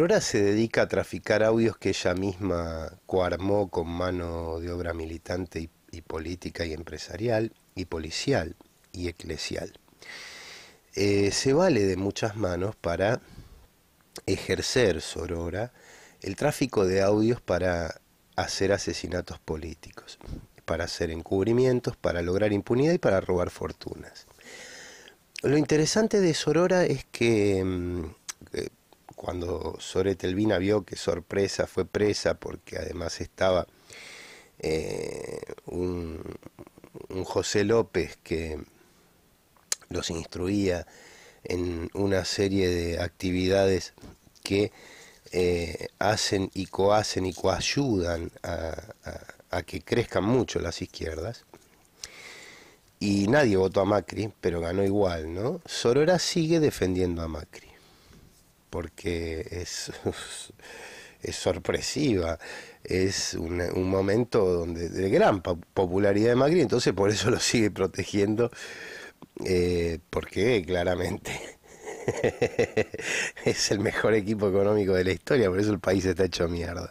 Sorora se dedica a traficar audios que ella misma coarmó con mano de obra militante y, política y empresarial y policial y eclesial. Eh, se vale de muchas manos para ejercer Sorora el tráfico de audios para hacer asesinatos políticos, para hacer encubrimientos, para lograr impunidad y para robar fortunas. Lo interesante de Sorora es que mm, cuando Soretelvina vio que sorpresa fue presa, porque además estaba eh, un, José López que los instruía en una serie de actividades que eh, hacen y cohacen y coayudan a, a que crezcan mucho las izquierdas y nadie votó a Macri, pero ganó igual, ¿no? Sorora sigue defendiendo a Macri porque es, es sorpresiva, es un, momento donde, de gran popularidad de Macri, entonces por eso lo sigue protegiendo, eh, porque claramente es el mejor equipo económico de la historia, por eso el país está hecho mierda.